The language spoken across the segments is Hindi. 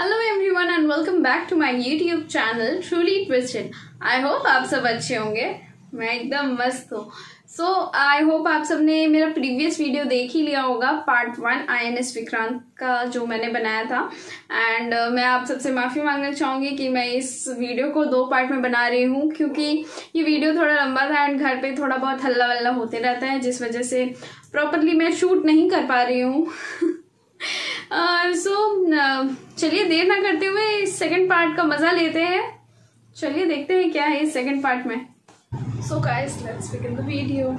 hello everyone and welcome back to my YouTube channel truly twisted I hope आप सब अच्छे होंगे मैं एकदम मस्त हूँ सो आई होप आप सब ने मेरा प्रीवियस वीडियो देख ही लिया होगा part one I N S Vikrant का जो मैंने बनाया था एंड uh, मैं आप सबसे माफ़ी मांगना चाहूँगी कि मैं इस वीडियो को दो पार्ट में बना रही हूँ क्योंकि ये वीडियो थोड़ा लंबा था एंड घर पे थोड़ा बहुत हल्ला वल्ला होते रहता है जिस वजह से प्रॉपरली मैं शूट नहीं कर पा रही हूँ सो चलिए देर ना करते हुए इस सेकेंड पार्ट का मजा लेते हैं चलिए देखते हैं क्या है इस सेकेंड पार्ट में so guys let's begin the video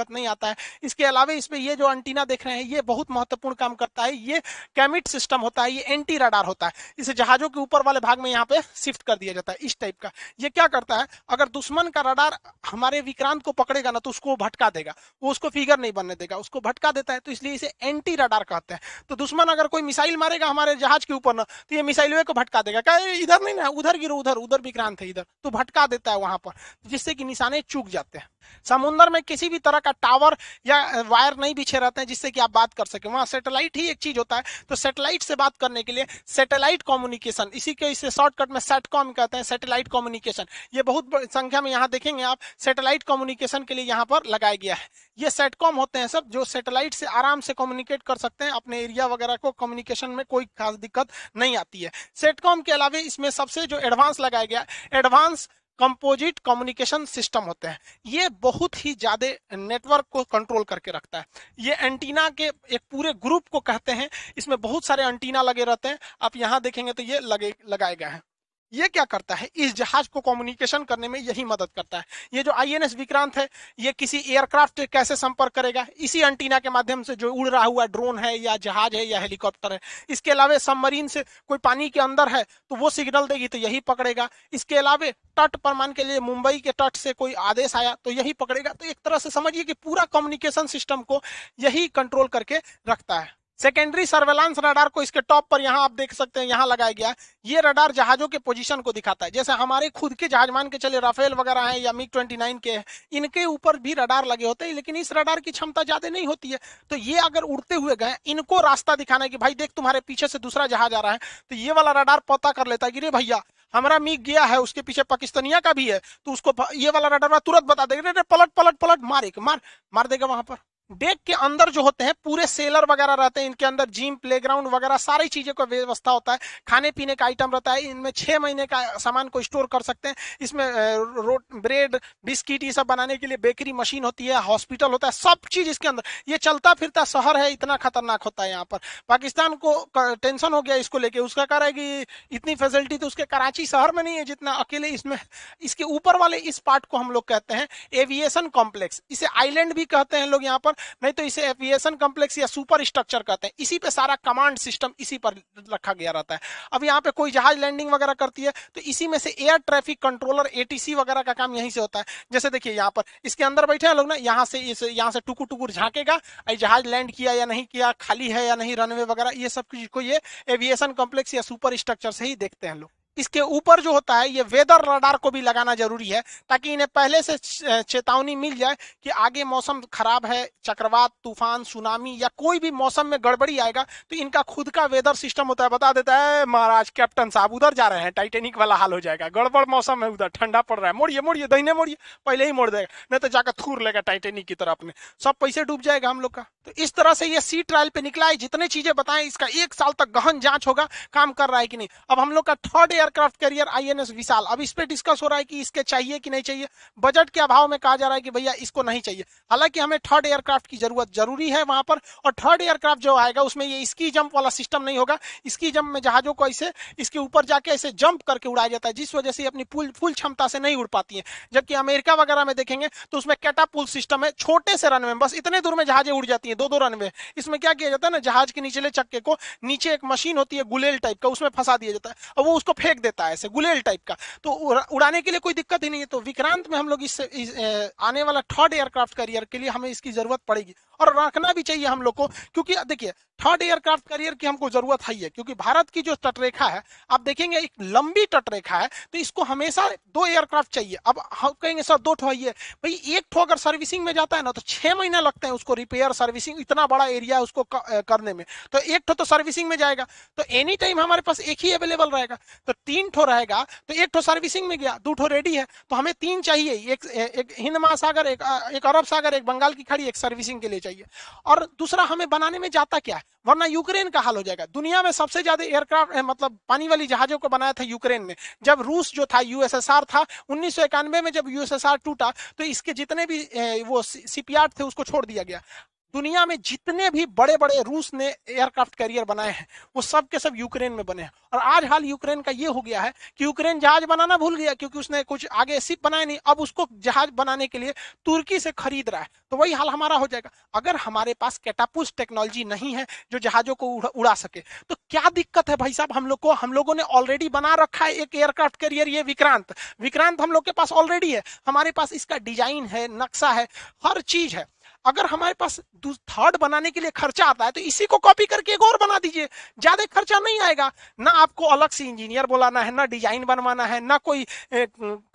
दिक्कत नहीं आता है इसके अलावा इसमें ये जो एंटीना देख रहे हैं ये बहुत महत्वपूर्ण काम करता है ये कैमिट सिस्टम होता है ये एंटी रडार होता है इसे जहाजों के ऊपर वाले भाग में यहाँ पे शिफ्ट कर दिया जाता है इस टाइप का ये क्या करता है अगर दुश्मन का रडार हमारे विक्रांत को पकड़ेगा ना तो उसको भटका देगा वो उसको फिगर नहीं बनने देगा उसको भटका देता है तो इसलिए इसे एंटी रडार कहते हैं तो दुश्मन अगर कोई मिसाइल मारेगा हमारे जहाज के ऊपर ना तो ये मिसाइल को भटका देगा क्या इधर नहीं ना उधर गिरो उधर उधर विक्रांत है इधर तो भटका देता है वहां पर जिससे कि निशाने चूक जाते हैं समुन्द्र में किसी भी तरह का टावर या वायर नहीं बिछे रहते हैं जिससे कि आप बात कर सके वहां सैटेलाइट ही एक चीज होता है तो सैटेलाइट से बात करने के लिए सैटेलाइट कम्युनिकेशन इसी के इसे शॉर्टकट में सेटकॉम कहते हैं सैटेलाइट कम्युनिकेशन ये बहुत संख्या में यहाँ देखेंगे आप सैटेलाइट कम्युनिकेशन के लिए यहाँ पर लगाया गया है ये सेटकॉम होते हैं सब जो सेटेलाइट से आराम से कम्युनिकेट कर सकते हैं अपने एरिया वगैरह को कम्युनिकेशन में कोई खास दिक्कत नहीं आती है सेटकॉम के अलावा इसमें सबसे जो एडवांस लगाया गया एडवांस कंपोजिट कम्युनिकेशन सिस्टम होते हैं ये बहुत ही ज्यादा नेटवर्क को कंट्रोल करके रखता है ये एंटीना के एक पूरे ग्रुप को कहते हैं इसमें बहुत सारे एंटीना लगे रहते हैं आप यहाँ देखेंगे तो ये लगे लगाए गए हैं ये क्या करता है इस जहाज को कम्युनिकेशन करने में यही मदद करता है ये जो आईएनएस विक्रांत है ये किसी एयरक्राफ्ट कैसे संपर्क करेगा इसी एंटीना के माध्यम से जो उड़ रहा हुआ ड्रोन है या जहाज है या हेलीकॉप्टर है इसके अलावा सबमरीन से कोई पानी के अंदर है तो वो सिग्नल देगी तो यही पकड़ेगा इसके अलावा तट पर मान के लिए मुंबई के तट से कोई आदेश आया तो यही पकड़ेगा तो एक तरह से समझिए कि पूरा कम्युनिकेशन सिस्टम को यही कंट्रोल करके रखता है सेकेंडरी सर्वेलांस रडार को इसके टॉप पर यहाँ आप देख सकते हैं यहाँ लगाया गया ये रडार जहाजों के पोजीशन को दिखाता है जैसे हमारे खुद के जहाज मान के चले राफेल वगैरह हैं या मिग 29 के इनके ऊपर भी रडार लगे होते हैं लेकिन इस रडार की क्षमता ज्यादा नहीं होती है तो ये अगर उड़ते हुए गए इनको रास्ता दिखाना है कि भाई देख तुम्हारे पीछे से दूसरा जहाज आ रहा है तो ये वाला रडार पता कर लेता है कि रे भैया हमारा मीक गया है उसके पीछे पाकिस्तानिया का भी है तो उसको ये वाला रडार तुरंत बता देगा पलट पलट पलट मार एक मार मार देगा वहां पर डेक के अंदर जो होते हैं पूरे सेलर वगैरह रहते हैं इनके अंदर जिम प्लेग्राउंड वगैरह सारी चीजें का व्यवस्था होता है खाने पीने का आइटम रहता है इनमें छह महीने का सामान को स्टोर कर सकते हैं इसमें रोट ब्रेड बिस्किट ये सब बनाने के लिए बेकरी मशीन होती है हॉस्पिटल होता है सब चीज इसके अंदर ये चलता फिरता शहर है इतना खतरनाक होता है यहाँ पर पाकिस्तान को टेंशन हो गया इसको लेके उसका कह रहा है कि इतनी फैसिलिटी तो उसके कराची शहर में नहीं है जितना अकेले इसमें इसके ऊपर वाले इस पार्ट को हम लोग कहते हैं एविएशन कॉम्प्लेक्स इसे आइलैंड भी कहते हैं लोग यहाँ पर नहीं तो इसे एविएशन कॉम्प्लेक्स या सुपर स्ट्रक्चर कहते हैं इसी पे सारा कमांड सिस्टम इसी पर रखा गया रहता है अब यहाँ पे कोई जहाज लैंडिंग वगैरह करती है तो इसी में से एयर ट्रैफिक कंट्रोलर ए वगैरह का काम यहीं से होता है जैसे देखिए यहाँ पर इसके अंदर बैठे हैं लोग ना यहाँ से इस यहाँ से टुकुर टुकुर झाँकेगा जहाज लैंड किया या नहीं किया खाली है या नहीं रनवे वगैरह ये सब चीज को ये एविएशन कॉम्प्लेक्स या सुपर स्ट्रक्चर से ही देखते हैं लोग इसके ऊपर जो होता है ये वेदर रडार को भी लगाना जरूरी है ताकि इन्हें पहले से चेतावनी मिल जाए कि आगे मौसम खराब है चक्रवात तूफान सुनामी या कोई भी मौसम में गड़बड़ी आएगा तो इनका खुद का वेदर सिस्टम होता है बता देता है महाराज कैप्टन साहब उधर जा रहे हैं टाइटेनिक वाला हाल हो जाएगा गड़बड़ मौसम है उधर ठंडा पड़ रहा है मोड़िए मोड़िए दहीने मोड़िए पहले ही मोड़ देगा नहीं तो जाकर थूर लेगा टाइटेनिक की तरफ अपने सब पैसे डूब जाएगा हम लोग का तो इस तरह से ये सी ट्रायल पे निकला है जितने चीजें बताएं इसका एक साल तक गहन जांच होगा काम कर रहा है कि नहीं अब हम लोग का third aircraft carrier INS Vishal अब इस पे डिस्कस हो रहा है कि इसके चाहिए कि नहीं चाहिए बजट के अभाव में कहा जा रहा है कि भैया इसको नहीं चाहिए हालांकि हमें थर्ड एयरक्राफ्ट की जरूरत जरूरी है वहां पर और थर्ड एयरक्राफ्ट जो आएगा उसमें ये स्की जंप वाला सिस्टम नहीं होगा स्की जंप में जहाजों को ऐसे इसके ऊपर जाके ऐसे जंप करके उड़ाया जाता है जिस वजह से अपनी फुल फुल क्षमता से नहीं उड़ पाती है जबकि अमेरिका वगैरह में देखेंगे तो उसमें कैटापुल सिस्टम है छोटे से रनवे बस इतने दूर में जहाजें उड़ जाती है दो दो रनवे इसमें क्या किया जाता है ना जहाज के निचले चक्के को नीचे एक मशीन होती है गुलेल टाइप का उसमें फंसा दिया जाता है और वो उसको फेंक फेंक देता है ऐसे गुलेल टाइप का तो उड़ाने के लिए कोई दिक्कत ही नहीं है तो विक्रांत में हम लोग इस, इस आने वाला थर्ड एयरक्राफ्ट करियर के लिए हमें इसकी जरूरत पड़ेगी और रखना भी चाहिए हम लोग को क्योंकि देखिए थर्ड एयरक्राफ्ट करियर की हमको जरूरत है क्योंकि भारत की जो तटरेखा है आप देखेंगे एक लंबी तटरेखा है तो इसको हमेशा दो एयरक्राफ्ट चाहिए अब हम कहेंगे सर दो ठो है भाई एक ठो अगर सर्विसिंग में जाता है ना तो छह महीने लगते हैं उसको रिपेयर सर्विसिंग इतना बड़ा एरिया है उसको करने में तो एक ठो तो सर्विसिंग में जाएगा तो एनी टाइम हमारे पास एक ही अवेलेबल रहेगा तो तीन ठो रहेगा तो एक ठो सर्विसिंग में गया दो ठो रेडी है तो हमें तीन चाहिए एक, एक हिंद महासागर एक, एक अरब सागर एक बंगाल की खाड़ी एक सर्विसिंग के लिए चाहिए और दूसरा हमें बनाने में जाता क्या है वरना यूक्रेन का हाल हो जाएगा दुनिया में सबसे ज्यादा एयरक्राफ्ट मतलब पानी वाली जहाजों को बनाया था यूक्रेन ने जब रूस जो था यूएसएसआर था उन्नीस में जब यूएसएसआर टूटा तो इसके जितने भी वो सीपीआर थे उसको छोड़ दिया गया दुनिया में जितने भी बड़े बड़े रूस ने एयरक्राफ्ट कैरियर बनाए हैं वो सब के सब यूक्रेन में बने हैं और आज हाल यूक्रेन का ये हो गया है कि यूक्रेन जहाज बनाना भूल गया क्योंकि उसने कुछ आगे सिप बनाए नहीं अब उसको जहाज बनाने के लिए तुर्की से खरीद रहा है तो वही हाल हमारा हो जाएगा अगर हमारे पास कैटापुस टेक्नोलॉजी नहीं है जो जहाजों को उड़ा सके तो क्या दिक्कत है भाई साहब हम लोग को हम लोगों ने ऑलरेडी बना रखा है एक एयरक्राफ्ट कैरियर ये विक्रांत विक्रांत हम लोग के पास ऑलरेडी है हमारे पास इसका डिजाइन है नक्शा है हर चीज है अगर हमारे पास थर्ड बनाने के लिए खर्चा आता है तो इसी को कॉपी करके एक और बना दीजिए ज्यादा खर्चा नहीं आएगा ना आपको अलग से इंजीनियर बुलाना है ना डिजाइन बनवाना है ना कोई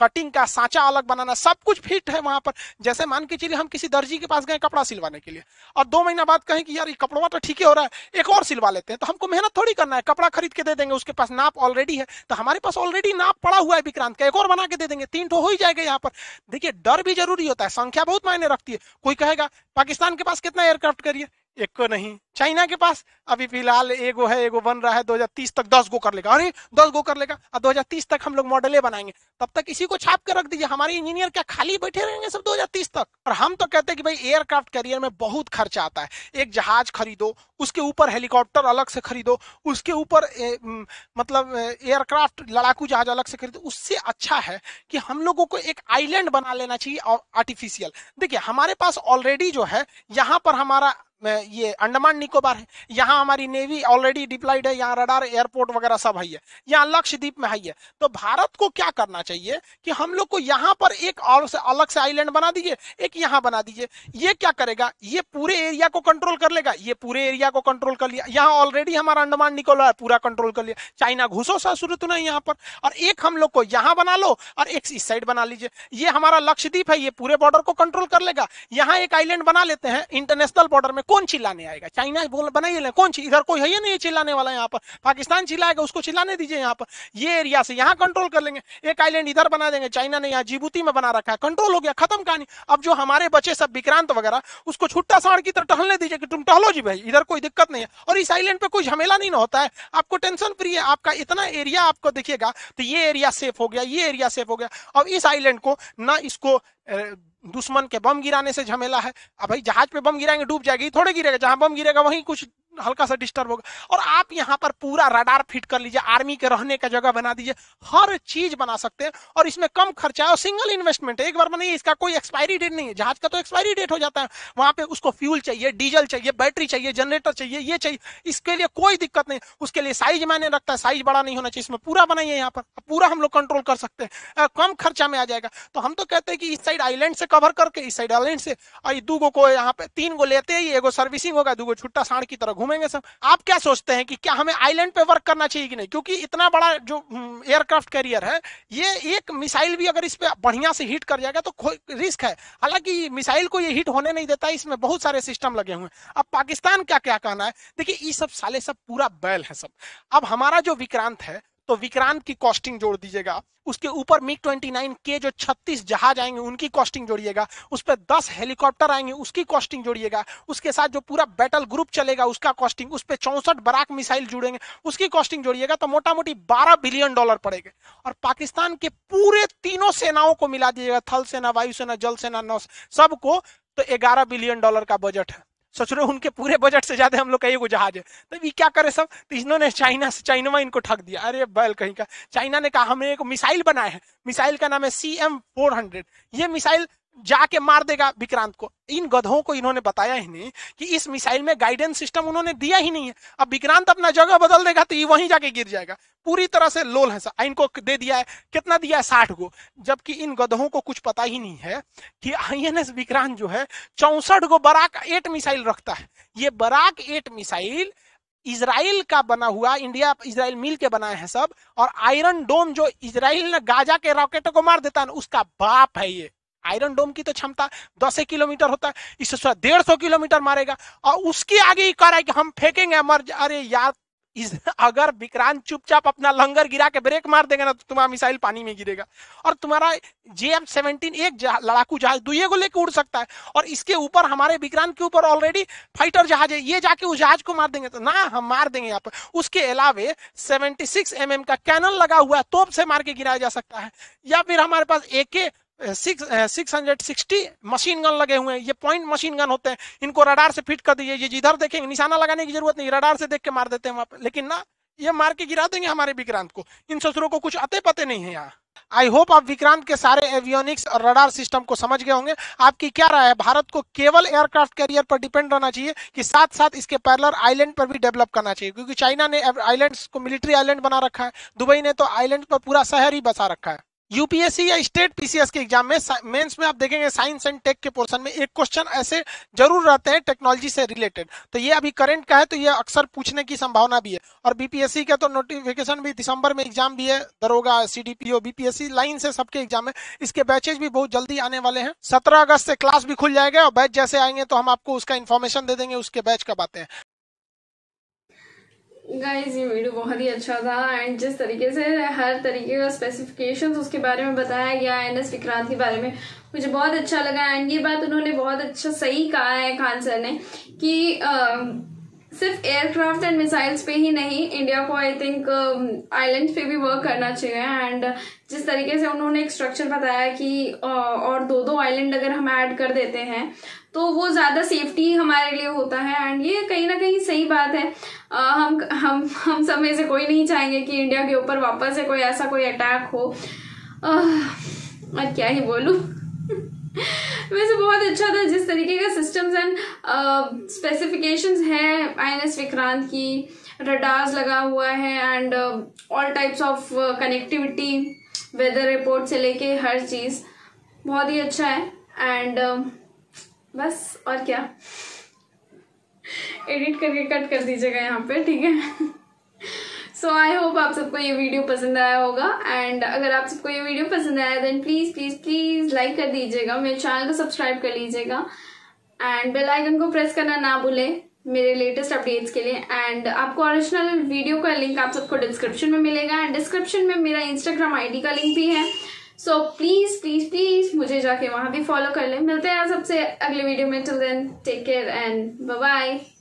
कटिंग का सांचा अलग बनाना सब कुछ फिट है वहां पर जैसे मान के चलिए हम किसी दर्जी के पास गए कपड़ा सिलवाने के लिए और दो महीना बाद कहें कि यार ये कपड़ा तो ठीक हो रहा है एक और सिलवा लेते हैं तो हमको मेहनत थोड़ी करना है कपड़ा खरीद के दे देंगे उसके पास नाप ऑलरेडी है तो हमारे पास ऑलरेडी नाप पड़ा हुआ है विक्रांत का एक और बना के दे देंगे तीन ठो हो ही जाएगा यहाँ पर देखिए डर भी जरूरी होता है संख्या बहुत मायने रखती है कोई कहेगा पाकिस्तान के पास कितना एयरक्राफ्ट करिए एक को नहीं चाइना के पास अभी फिलहाल एगो है एगो बन रहा है 2030 तक 10 गो कर लेगा अरे 10 गो कर लेगा और 2030 तक हम लोग मॉडले बनाएंगे तब तक इसी को छाप के रख दीजिए हमारे इंजीनियर क्या खाली बैठे रहेंगे सब 2030 तक और हम तो कहते हैं कि भाई एयरक्राफ्ट करियर में बहुत खर्चा आता है एक जहाज खरीदो उसके ऊपर हेलीकॉप्टर अलग से खरीदो उसके ऊपर मतलब एयरक्राफ्ट लड़ाकू जहाज अलग से खरीदो उससे अच्छा है कि हम लोगों को एक आइलैंड बना लेना चाहिए और आर्टिफिशियल देखिए हमारे पास ऑलरेडी जो है यहाँ पर हमारा ये अंडमान निकोबार है यहाँ हमारी नेवी ऑलरेडी डिप्लाइड है यहाँ रडार एयरपोर्ट वगैरह सब है यहाँ लक्षद्वीप में है तो भारत को क्या करना चाहिए कि हम लोग को यहाँ पर एक और से अलग से आइलैंड बना दीजिए एक यहाँ बना दीजिए ये क्या करेगा ये पूरे एरिया को कंट्रोल कर लेगा ये पूरे एरिया इंडिया को कंट्रोल कर लिया यहाँ ऑलरेडी हमारा अंडमान निकोबार पूरा कंट्रोल कर लिया चाइना घुसो सा शुरू तो नहीं यहाँ पर और एक हम लोग को यहाँ बना लो और एक इस साइड बना लीजिए ये हमारा लक्षद्वीप है ये पूरे बॉर्डर को कंट्रोल कर लेगा यहाँ एक आइलैंड बना लेते हैं इंटरनेशनल बॉर्डर में कौन चिल्लाने आएगा चाइना बोल बनाइए कौन इधर कोई है ही नहीं चिल्लाने वाला यहाँ पर पाकिस्तान चिल्लाएगा उसको चिल्लाने दीजिए यहाँ पर ये एरिया से यहाँ कंट्रोल कर लेंगे एक आइलैंड इधर बना देंगे चाइना ने यहाँ जीबूती में बना रखा है कंट्रोल हो गया खत्म कहानी अब जो हमारे बचे सब विक्रांत वगैरह उसको छुट्टा साढ़ की तरह टहलने दीजिए कि तुम टहलो जी भाई इधर को कोई दिक्कत नहीं है और इस आइलैंड पे कोई झमेला नहीं ना होता है आपको टेंशन फ्री है आपका इतना एरिया आपको देखिएगा तो ये एरिया सेफ हो गया ये एरिया सेफ हो गया और इस आइलैंड को ना इसको दुश्मन के बम गिराने से झमेला है अब भाई जहाज पे बम गिराएंगे डूब जाएगी थोड़े गिरेगा जहां बम गिरेगा वहीं कुछ हल्का सा डिस्टर्ब होगा और आप यहाँ पर पूरा रडार फिट कर लीजिए आर्मी के रहने का जगह बना दीजिए हर चीज बना सकते हैं और इसमें कम खर्चा और सिंगल इन्वेस्टमेंट है एक बार बनाइए इसका कोई एक्सपायरी डेट नहीं है जहाज का तो एक्सपायरी डेट हो जाता है वहां पे उसको फ्यूल चाहिए डीजल चाहिए बैटरी चाहिए जनरेटर चाहिए ये चाहिए इसके लिए कोई दिक्कत नहीं उसके लिए साइज मैंने रखता है साइज बड़ा नहीं होना चाहिए इसमें पूरा बनाइए यहाँ पर पूरा हम लोग कंट्रोल कर सकते हैं कम खर्चा में आ जाएगा तो हम तो कहते हैं कि इस साइड आईलैंड से कवर करके इस साइड आईलैंड से दो गो को यहाँ पे तीन गो लेते ही एगो सर्विसिंग होगा दो गो छुट्टा साढ़ की तरह घूमेंगे सब आप क्या सोचते हैं कि क्या हमें आइलैंड पे वर्क करना चाहिए कि नहीं क्योंकि इतना बड़ा जो एयरक्राफ्ट हम्म, कैरियर है ये एक मिसाइल भी अगर इस पर बढ़िया से हीट कर जाएगा तो रिस्क है हालांकि मिसाइल को ये हीट होने नहीं देता इसमें बहुत सारे सिस्टम लगे हुए हैं अब पाकिस्तान क्या क्या कहना है देखिए ये सब साले सब पूरा बैल है सब अब हमारा जो विक्रांत है तो विक्रांत की कॉस्टिंग जोड़ दीजिएगा उसके ऊपर मिग 29 के जो 36 जहाज आएंगे उनकी कॉस्टिंग जोड़िएगा उस पर दस हेलीकॉप्टर आएंगे उसकी कॉस्टिंग जोड़िएगा उसके साथ जो पूरा बैटल ग्रुप चलेगा उसका कॉस्टिंग उस पर चौंसठ बराक मिसाइल जुड़ेंगे उसकी कॉस्टिंग जोड़िएगा तो मोटा मोटी बारह बिलियन डॉलर पड़ेगा और पाकिस्तान के पूरे तीनों सेनाओं को मिला दीजिएगा थल सेना वायुसेना जल सेना नौ सबको तो ग्यारह बिलियन डॉलर का बजट है सोच रहे उनके पूरे बजट से ज्यादा हम लोग का एगो जहाज है तो ये क्या करे सब तो इन्होंने चाइना से चाइनवा इनको ठग दिया अरे बैल कहीं का चाइना ने कहा हमने एक मिसाइल बनाया है मिसाइल का नाम है सी एम फोर हंड्रेड ये मिसाइल जाके मार देगा विक्रांत को इन गधों को इन्होंने बताया ही नहीं कि इस मिसाइल में गाइडेंस सिस्टम उन्होंने दिया ही नहीं है अब विक्रांत अपना जगह बदल देगा तो ये वहीं जाके गिर जाएगा पूरी तरह से लोल है सा इनको दे दिया है कितना दिया है साठ गो जबकि इन गधों को कुछ पता ही नहीं है कि आई विक्रांत जो है चौसठ गो बराक एट मिसाइल रखता है ये बराक एट मिसाइल इसराइल का बना हुआ इंडिया इसराइल मिल के बनाए हैं सब और आयरन डोम जो इसराइल ने गाजा के रॉकेटों को मार देता है उसका बाप है ये आयरन डोम की तो क्षमता दस किलोमीटर होता है इससे थोड़ा डेढ़ सौ किलोमीटर मारेगा और उसके आगे ही कह रहा है कि हम फेंकेंगे अमर अरे यार इस अगर विक्रांत चुपचाप अपना लंगर गिरा के ब्रेक मार देगा ना तो तुम्हारा मिसाइल पानी में गिरेगा और तुम्हारा जे एम सेवनटीन एक जा, लड़ाकू जहाज दुए को लेकर उड़ सकता है और इसके ऊपर हमारे विक्रांत के ऊपर ऑलरेडी फाइटर जहाज है ये जाके उस जहाज को मार देंगे तो ना हम मार देंगे यहाँ पर उसके अलावे सेवेंटी सिक्स एम एम का कैनल लगा हुआ है तोप से मार के गिराया जा सकता है या फिर हमारे पास A K six hundred sixty machine gun लगे हुए हैं ये पॉइंट मशीन गन होते हैं इनको रडार से फिट कर दीजिए ये जिधर देखेंगे निशाना लगाने की जरूरत नहीं रडार से देख के मार देते हैं वहां पर लेकिन ना ये मार के गिरा देंगे हमारे विक्रांत को इन ससुरों को कुछ अते पते नहीं है यहाँ आई होप आप विक्रांत के सारे एवियोनिक्स और रडार सिस्टम को समझ गए होंगे आपकी क्या राय है भारत को केवल एयरक्राफ्ट कैरियर पर डिपेंड रहना चाहिए कि साथ साथ इसके पैरलर आइलैंड पर भी डेवलप करना चाहिए क्योंकि चाइना ने आइलैंड्स को मिलिट्री आइलैंड बना रखा है दुबई ने तो आइलैंड पर पूरा शहर ही बसा रखा है यूपीएससी या स्टेट पीसीएस के एग्जाम में मेंस में आप देखेंगे साइंस एंड टेक के पोर्शन में एक क्वेश्चन ऐसे जरूर रहते हैं टेक्नोलॉजी से रिलेटेड तो ये अभी करंट का है तो ये अक्सर पूछने की संभावना भी है और बीपीएससी का तो नोटिफिकेशन भी दिसंबर में एग्जाम भी है दरोगा सीडीपीओ बीपीएससी लाइन से सबके एग्जाम है इसके बैचेज भी बहुत जल्दी आने वाले हैं सत्रह अगस्त से क्लास भी खुल जाएगा और बैच जैसे आएंगे तो हम आपको उसका इन्फॉर्मेशन दे देंगे उसके बैच कब आते हैं गाइज ये वीडियो बहुत ही अच्छा था एंड जिस तरीके से हर तरीके का स्पेसिफिकेशन उसके बारे में बताया गया एन एस विक्रांत के बारे में मुझे बहुत अच्छा लगा एंड ये बात उन्होंने बहुत अच्छा सही कहा है खान सर ने कि आ, सिर्फ एयरक्राफ्ट एंड मिसाइल्स पे ही नहीं इंडिया को आई थिंक आइलैंड पे भी वर्क करना चाहिए एंड जिस तरीके से उन्होंने एक स्ट्रक्चर बताया कि uh, और दो दो आइलैंड अगर हम ऐड कर देते हैं तो वो ज़्यादा सेफ्टी हमारे लिए होता है एंड ये कहीं ना कहीं सही बात है आ, uh, हम हम हम सब में से कोई नहीं चाहेंगे कि इंडिया के ऊपर वापस से कोई ऐसा कोई अटैक हो आ, uh, मैं क्या ही बोलूँ वैसे बहुत अच्छा था जिस तरीके का सिस्टम्स एंड स्पेसिफिकेशंस हैं आई एन एस विक्रांत की रडार्स लगा हुआ है and all types of connectivity weather report से लेके हर चीज़ बहुत ही अच्छा है एंड uh, um, बस और क्या एडिट करके कट कर दीजिएगा यहाँ पे ठीक है सो आई होप आप सबको ये वीडियो पसंद आया होगा एंड अगर आप सबको ये वीडियो पसंद आया then please please please like कर दीजिएगा मेरे चैनल को सब्सक्राइब कर लीजिएगा एंड बेल आइकन को प्रेस करना ना भूलें मेरे लेटेस्ट अपडेट्स के लिए एंड आपको ओरिजिनल वीडियो का लिंक आप सबको डिस्क्रिप्शन में मिलेगा एंड डिस्क्रिप्शन में मेरा इंस्टाग्राम आईडी का लिंक भी है सो प्लीज़ प्लीज़ प्लीज़ मुझे जाके वहाँ भी फॉलो कर लें मिलते हैं सबसे अगले वीडियो में till then take care and bye